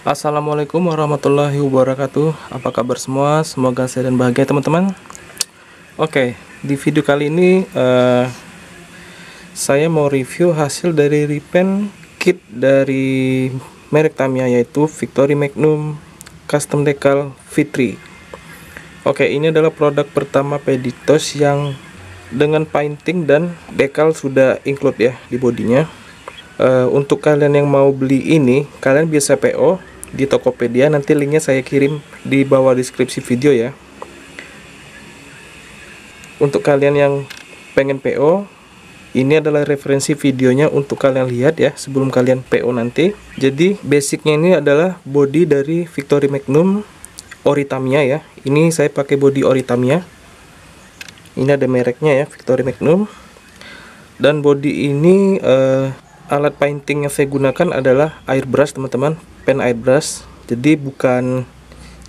Assalamualaikum warahmatullahi wabarakatuh Apa kabar semua? Semoga sehat dan bahagia teman-teman Oke, di video kali ini uh, Saya mau review hasil dari repaint kit dari merek Tamiya Yaitu Victory Magnum Custom Decal Fitri Oke, ini adalah produk pertama Peditos yang dengan painting dan decal sudah include ya di bodinya Uh, untuk kalian yang mau beli ini, kalian bisa PO di Tokopedia nanti linknya saya kirim di bawah deskripsi video ya untuk kalian yang pengen PO ini adalah referensi videonya untuk kalian lihat ya sebelum kalian PO nanti jadi basicnya ini adalah body dari Victory Magnum Oritamia ya ini saya pakai body Oritamia ini ada mereknya ya Victory Magnum dan body ini uh, alat painting yang saya gunakan adalah airbrush teman-teman pen airbrush jadi bukan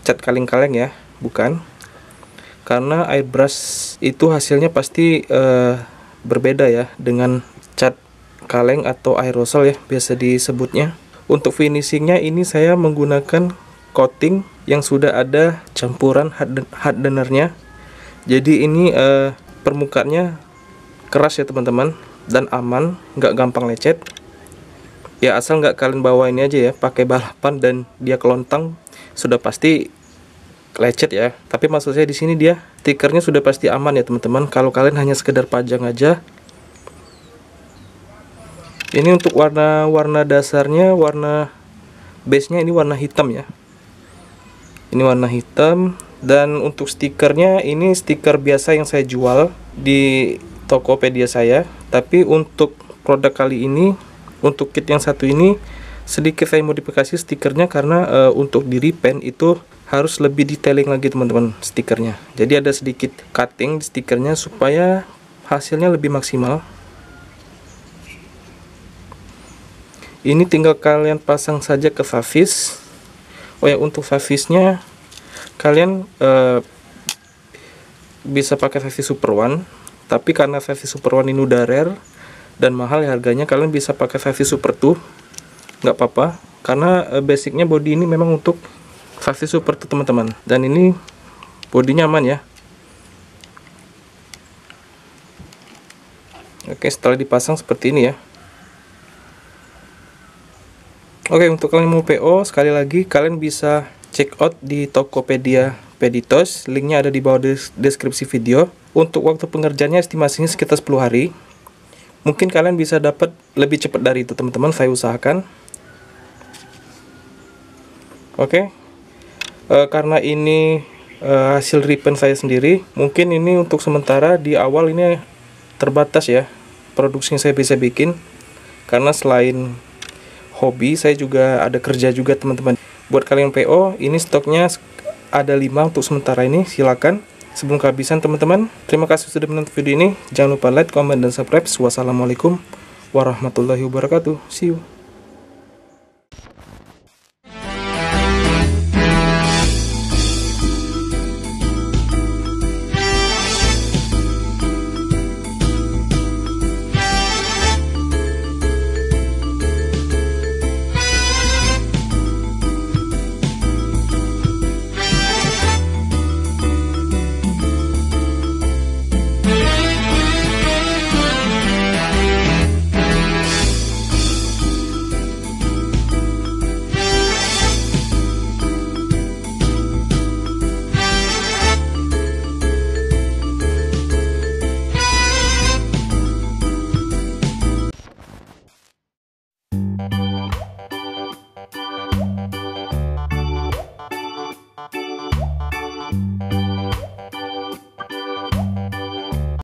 cat kaleng-kaleng ya bukan karena airbrush itu hasilnya pasti uh, berbeda ya dengan cat kaleng atau aerosol ya biasa disebutnya untuk finishingnya ini saya menggunakan coating yang sudah ada campuran hardenernya jadi ini uh, permukaannya keras ya teman-teman dan aman nggak gampang lecet ya asal nggak kalian bawa ini aja ya pakai balapan dan dia kelontang sudah pasti lecet ya tapi maksud saya di sini dia tikernya sudah pasti aman ya teman-teman kalau kalian hanya sekedar pajang aja ini untuk warna-warna dasarnya warna base nya ini warna hitam ya ini warna hitam dan untuk stikernya ini stiker biasa yang saya jual di Tokopedia saya tapi untuk produk kali ini untuk kit yang satu ini sedikit saya modifikasi stikernya karena e, untuk di repaint itu harus lebih detailing lagi teman-teman stikernya jadi ada sedikit cutting di stikernya supaya hasilnya lebih maksimal ini tinggal kalian pasang saja ke favis oh ya untuk favisnya kalian e, bisa pakai favis super one tapi karena favis super one ini udah rare dan mahal ya harganya kalian bisa pakai sasis super tuh nggak apa-apa karena eh, basicnya body ini memang untuk sasis super tuh teman-teman dan ini bodinya aman ya Oke setelah dipasang seperti ini ya Oke untuk kalian mau PO sekali lagi kalian bisa check out di Tokopedia Peditos linknya ada di bawah deskripsi video untuk waktu pengerjaannya estimasinya sekitar 10 hari mungkin kalian bisa dapat lebih cepat dari itu teman-teman saya usahakan oke okay. uh, eh, karena ini uh, hasil ribbon saya sendiri mungkin ini untuk sementara di awal ini terbatas ya produksinya saya bisa bikin karena selain hobi saya juga ada kerja juga teman-teman buat kalian PO ini stoknya ada 5 untuk sementara ini silakan Sebelum kehabisan teman-teman, terima kasih sudah menonton video ini. Jangan lupa like, comment, dan subscribe. Wassalamualaikum warahmatullahi wabarakatuh. See you.